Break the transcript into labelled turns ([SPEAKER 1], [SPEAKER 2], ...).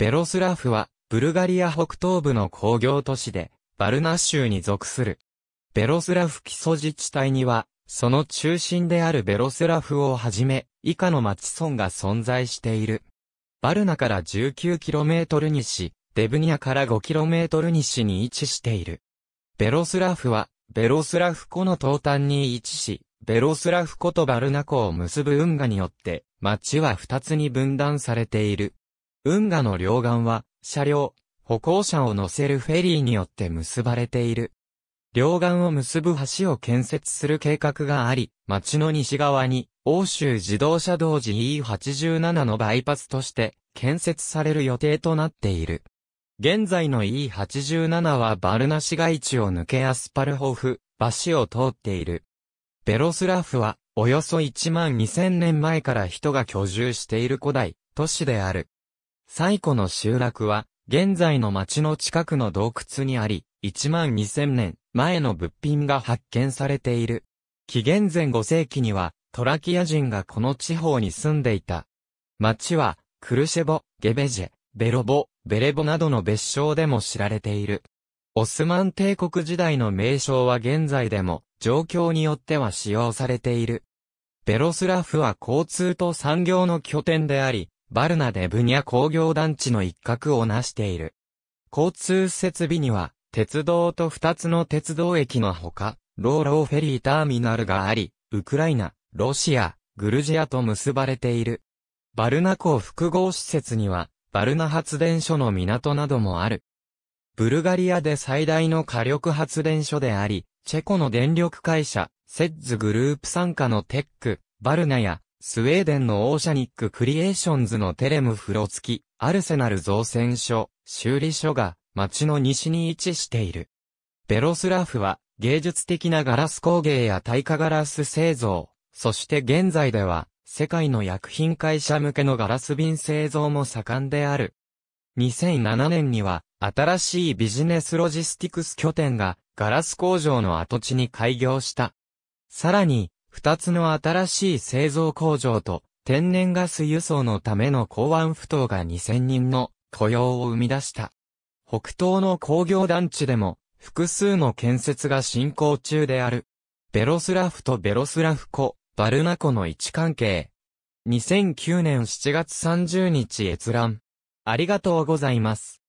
[SPEAKER 1] ベロスラフは、ブルガリア北東部の工業都市で、バルナ州に属する。ベロスラフ基礎自治体には、その中心であるベロスラフをはじめ、以下の町村が存在している。バルナから 19km 西、デブニアから 5km 西に位置している。ベロスラフは、ベロスラフ湖の東端に位置し、ベロスラフ湖とバルナ湖を結ぶ運河によって、町は2つに分断されている。運河の両岸は、車両、歩行者を乗せるフェリーによって結ばれている。両岸を結ぶ橋を建設する計画があり、町の西側に、欧州自動車道 GE87 のバイパスとして建設される予定となっている。現在の E87 はバルナ市街地を抜けアスパルホフ、橋を通っている。ベロスラフは、およそ1万2000年前から人が居住している古代、都市である。最古の集落は、現在の町の近くの洞窟にあり、1万2000年前の物品が発見されている。紀元前5世紀には、トラキア人がこの地方に住んでいた。町は、クルシェボ、ゲベジェ、ベロボ、ベレボなどの別称でも知られている。オスマン帝国時代の名称は現在でも、状況によっては使用されている。ベロスラフは交通と産業の拠点であり、バルナでブニャ工業団地の一角をなしている。交通設備には、鉄道と二つの鉄道駅のほか、ローローフェリーターミナルがあり、ウクライナ、ロシア、グルジアと結ばれている。バルナ港複合施設には、バルナ発電所の港などもある。ブルガリアで最大の火力発電所であり、チェコの電力会社、セッズグループ傘下のテック、バルナやスウェーデンのオーシャニッククリエーションズのテレムフロ付き、アルセナル造船所、修理所が町の西に位置している。ベロスラフは芸術的なガラス工芸や耐火ガラス製造、そして現在では世界の薬品会社向けのガラス瓶製造も盛んである。2007年には新しいビジネスロジスティクス拠点がガラス工場の跡地に開業した。さらに二つの新しい製造工場と、天然ガス輸送のための港湾不頭が2000人の雇用を生み出した。北東の工業団地でも、複数の建設が進行中である。ベロスラフとベロスラフ湖、バルナ湖の位置関係。2009年7月30日閲覧。ありがとうございます。